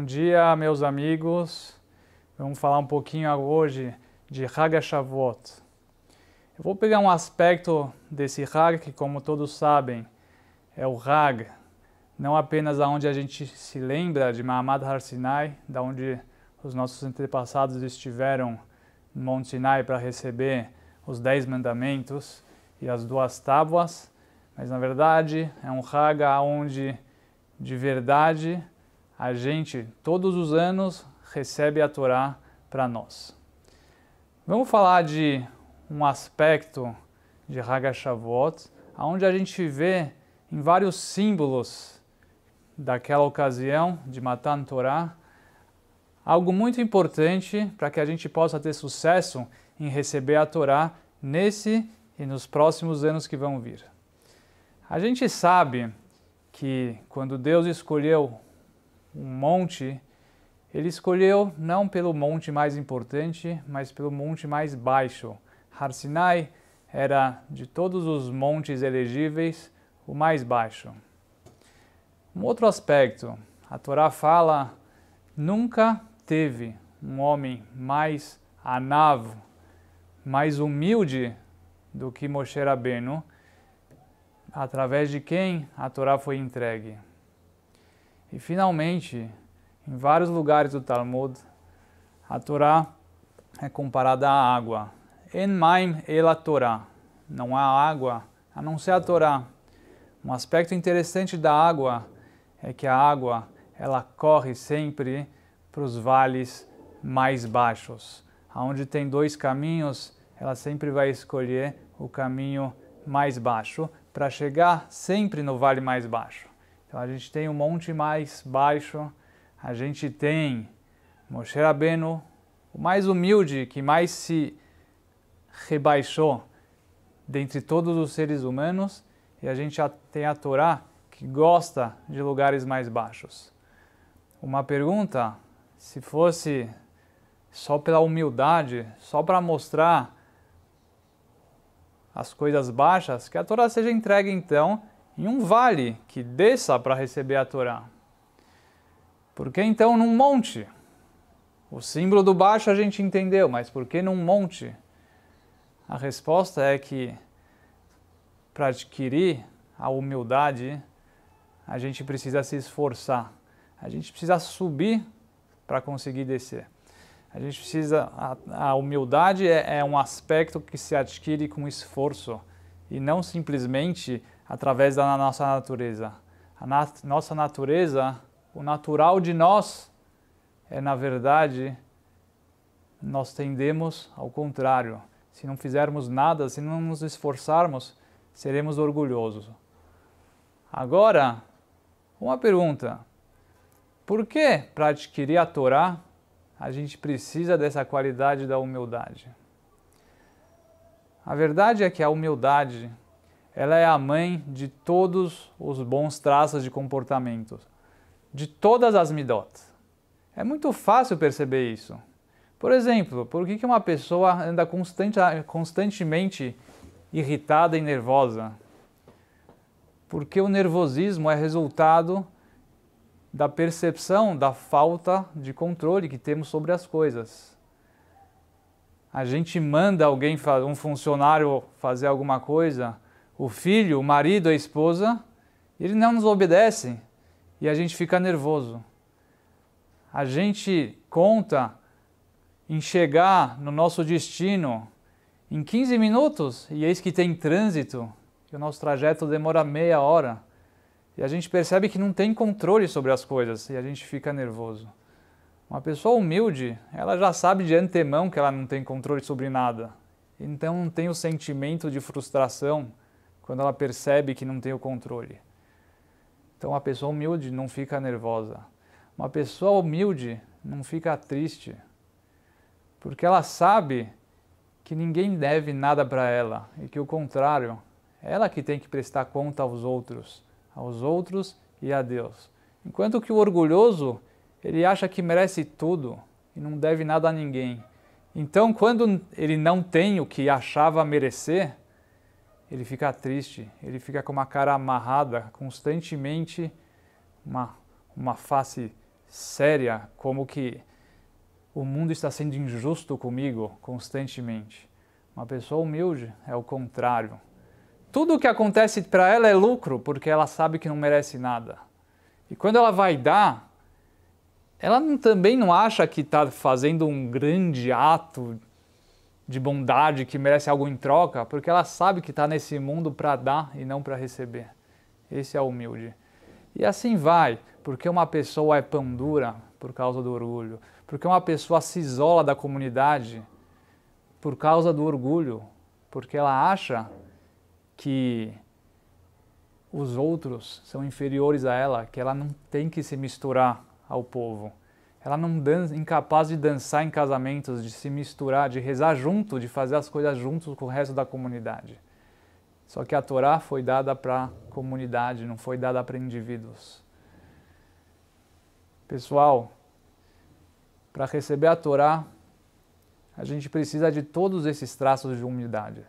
Bom dia, meus amigos. Vamos falar um pouquinho hoje de Haga Shavuot. Eu vou pegar um aspecto desse Hag que, como todos sabem, é o Hag, não apenas aonde a gente se lembra de Mahamad Har Sinai, da onde os nossos antepassados estiveram no Monte Sinai para receber os Dez Mandamentos e as duas tábuas, mas na verdade é um Hag aonde de verdade a gente todos os anos recebe a Torá para nós. Vamos falar de um aspecto de Shavuot, onde a gente vê em vários símbolos daquela ocasião de Matan Torá, algo muito importante para que a gente possa ter sucesso em receber a Torá nesse e nos próximos anos que vão vir. A gente sabe que quando Deus escolheu um monte, ele escolheu não pelo monte mais importante, mas pelo monte mais baixo. Har Sinai era, de todos os montes elegíveis, o mais baixo. Um outro aspecto, a Torá fala, nunca teve um homem mais anavo, mais humilde do que Moshe Rabbeinu, através de quem a Torá foi entregue. E finalmente, em vários lugares do Talmud, a Torá é comparada à água. En maim ela Torá. Não há água a não ser a Torá. Um aspecto interessante da água é que a água ela corre sempre para os vales mais baixos. Aonde tem dois caminhos, ela sempre vai escolher o caminho mais baixo para chegar sempre no vale mais baixo. Então a gente tem um monte mais baixo, a gente tem Moshe Rabbeinu, o mais humilde que mais se rebaixou dentre todos os seres humanos, e a gente tem a Torá que gosta de lugares mais baixos. Uma pergunta, se fosse só pela humildade, só para mostrar as coisas baixas, que a Torá seja entregue então em um vale que desça para receber a Torá? Por que então num monte? O símbolo do baixo a gente entendeu, mas por que num monte? A resposta é que para adquirir a humildade, a gente precisa se esforçar. A gente precisa subir para conseguir descer. A gente precisa. A, a humildade é, é, um aspecto que se adquire com esforço e não simplesmente através da nossa natureza. A nat nossa natureza, o natural de nós, é na verdade, nós tendemos ao contrário. Se não fizermos nada, se não nos esforçarmos, seremos orgulhosos. Agora, uma pergunta. Por que, para adquirir a Torá, a gente precisa dessa qualidade da humildade? A verdade é que a humildade ela é a mãe de todos os bons traços de comportamento, de todas as midotas. É muito fácil perceber isso. Por exemplo, por que uma pessoa anda constante, constantemente irritada e nervosa? Porque o nervosismo é resultado da percepção da falta de controle que temos sobre as coisas. A gente manda alguém, um funcionário, fazer alguma coisa o filho, o marido, a esposa, eles não nos obedecem e a gente fica nervoso. A gente conta em chegar no nosso destino em 15 minutos e eis que tem trânsito, que o nosso trajeto demora meia hora. E a gente percebe que não tem controle sobre as coisas e a gente fica nervoso. Uma pessoa humilde, ela já sabe de antemão que ela não tem controle sobre nada. Então não tem o sentimento de frustração quando ela percebe que não tem o controle. Então, uma pessoa humilde não fica nervosa. Uma pessoa humilde não fica triste, porque ela sabe que ninguém deve nada para ela e que o contrário, ela que tem que prestar conta aos outros, aos outros e a Deus. Enquanto que o orgulhoso, ele acha que merece tudo e não deve nada a ninguém. Então, quando ele não tem o que achava merecer, ele fica triste, ele fica com uma cara amarrada constantemente, uma, uma face séria, como que o mundo está sendo injusto comigo constantemente. Uma pessoa humilde é o contrário. Tudo o que acontece para ela é lucro, porque ela sabe que não merece nada. E quando ela vai dar, ela também não acha que está fazendo um grande ato de bondade, que merece algo em troca, porque ela sabe que está nesse mundo para dar e não para receber. Esse é o humilde. E assim vai, porque uma pessoa é pão dura por causa do orgulho, porque uma pessoa se isola da comunidade por causa do orgulho, porque ela acha que os outros são inferiores a ela, que ela não tem que se misturar ao povo ela não dança, incapaz de dançar em casamentos, de se misturar, de rezar junto, de fazer as coisas juntos com o resto da comunidade. Só que a Torá foi dada para comunidade, não foi dada para indivíduos. Pessoal, para receber a Torá, a gente precisa de todos esses traços de humildade.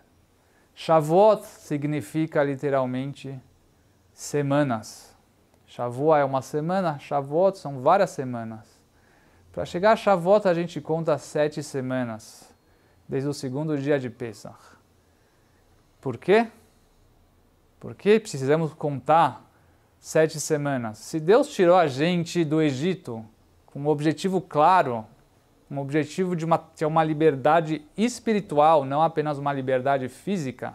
Shavuot significa literalmente semanas. Shavuot é uma semana, Shavuot são várias semanas. Para chegar a Shavuot, a gente conta sete semanas, desde o segundo dia de Pesach. Por quê? Porque precisamos contar sete semanas. Se Deus tirou a gente do Egito com um objetivo claro, um objetivo de uma, de uma liberdade espiritual, não apenas uma liberdade física,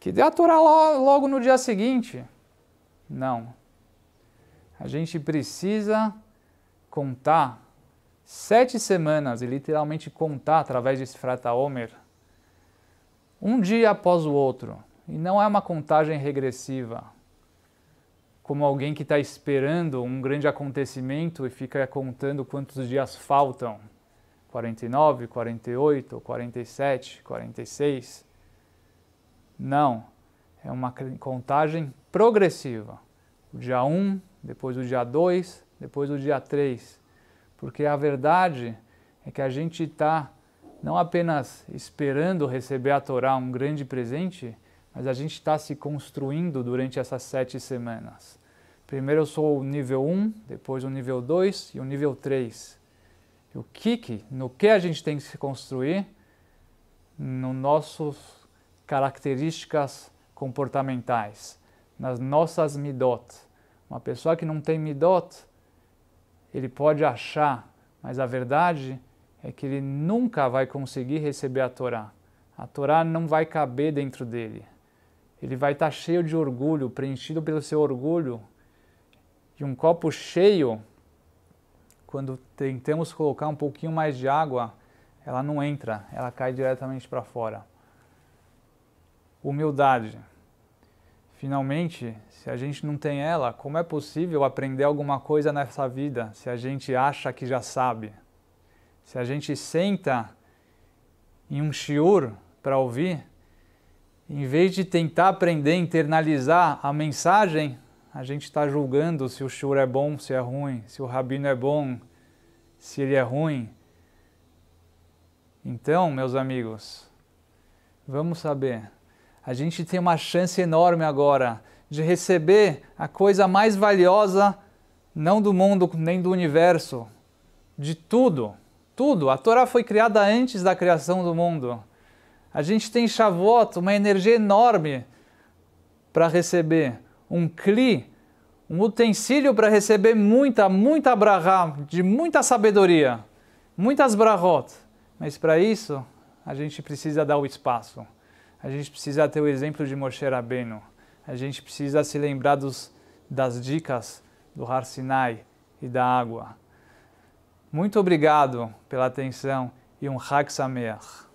que deu a Torá logo no dia seguinte. Não. A gente precisa contar sete semanas, e literalmente contar através desse Homer um dia após o outro. E não é uma contagem regressiva, como alguém que está esperando um grande acontecimento e fica contando quantos dias faltam 49, 48, 47, 46. Não. É uma contagem progressiva. O dia 1, depois o dia 2, depois do dia 3, porque a verdade é que a gente está não apenas esperando receber a Torá um grande presente, mas a gente está se construindo durante essas sete semanas. Primeiro eu sou o nível 1, depois o nível 2 e o nível 3. E o que, que no que a gente tem que se construir? Nos nossos características comportamentais, nas nossas midot. Uma pessoa que não tem midot, ele pode achar, mas a verdade é que ele nunca vai conseguir receber a Torá. A Torá não vai caber dentro dele. Ele vai estar tá cheio de orgulho, preenchido pelo seu orgulho. E um copo cheio, quando tentamos colocar um pouquinho mais de água, ela não entra, ela cai diretamente para fora. Humildade. Finalmente, se a gente não tem ela, como é possível aprender alguma coisa nessa vida se a gente acha que já sabe? Se a gente senta em um shiur para ouvir, em vez de tentar aprender, internalizar a mensagem, a gente está julgando se o shiur é bom, se é ruim, se o rabino é bom, se ele é ruim. Então, meus amigos, vamos saber a gente tem uma chance enorme agora de receber a coisa mais valiosa, não do mundo nem do universo, de tudo. Tudo. A Torá foi criada antes da criação do mundo. A gente tem Shavuot, uma energia enorme para receber. Um Kli, um utensílio para receber muita, muita brahá, de muita sabedoria, muitas brahot. Mas para isso, a gente precisa dar o espaço. A gente precisa ter o exemplo de Moshe Rabbeinu. A gente precisa se lembrar dos, das dicas do Har Sinai e da água. Muito obrigado pela atenção e um Hag Sameach.